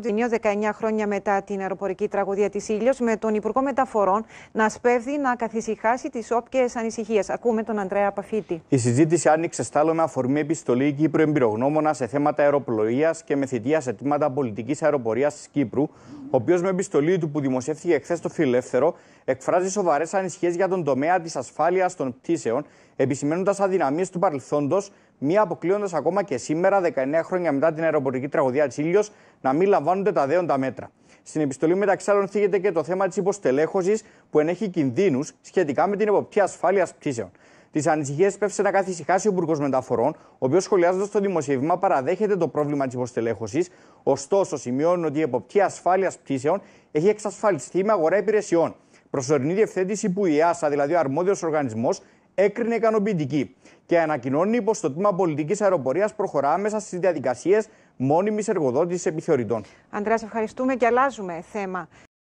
Κοντινίο 19 χρόνια μετά την αεροπορική τραγωδία της Ήλιος με τον Υπουργό Μεταφορών να σπέβδει να καθησυχάσει τις όποιες ανησυχίες. Ακούμε τον Αντρέα Παφίτη. Η συζήτηση άνοιξε στάλο με αφορμή επιστολή Κύπρου Εμπειρογνώμονα σε θέματα αεροπλοείας και μεθυτιάς σε τμήματα πολιτικής αεροπορίας της Κύπρου ο οποίος με επιστολή του που δημοσιεύτηκε εχθές στο Φιλεύθερο, εκφράζει σοβαρές ανησυχίες για τον τομέα της ασφάλειας των πτήσεων, επισημένοντας αδυναμίες του παρελθόντος, μία αποκλείοντας ακόμα και σήμερα, 19 χρόνια μετά την αεροπορική τραγωδία ήλιος, να μην λαμβάνονται τα δέοντα μέτρα. Στην επιστολή, μεταξύ άλλων, θίγεται και το θέμα της υποστελέχωσης που ενέχει κινδύνους σχετικά με την εποπτεία ασφάλειας πτήσεων. Τις ανησυχίες πέφτει να καθησυχάσει ο Υπουργός Μεταφορών, ο οποίος σχολιάζοντας το δημοσίευμα παραδέχεται το πρόβλημα της υποστελέχωσης, ωστόσο σημειώνει ότι η εποπτεία ασφάλειας πτήσεων έχει εξασφαλιστεί με αγορά υπηρεσιών. Προσωρινή διευθέτηση που η ΆΣΑ, δηλαδή ο αρμόδιος οργανισμός, έκρινε ικανοποιητική και ανακοινώνει πως το τμήμα πολιτικής αεροπορίας προχωρά μέσα στις διαδικασίες μόνιμης εργοδότησης επιθεωρητών. Αντρέα, ευχαριστούμε και αλλάζουμε θέμα.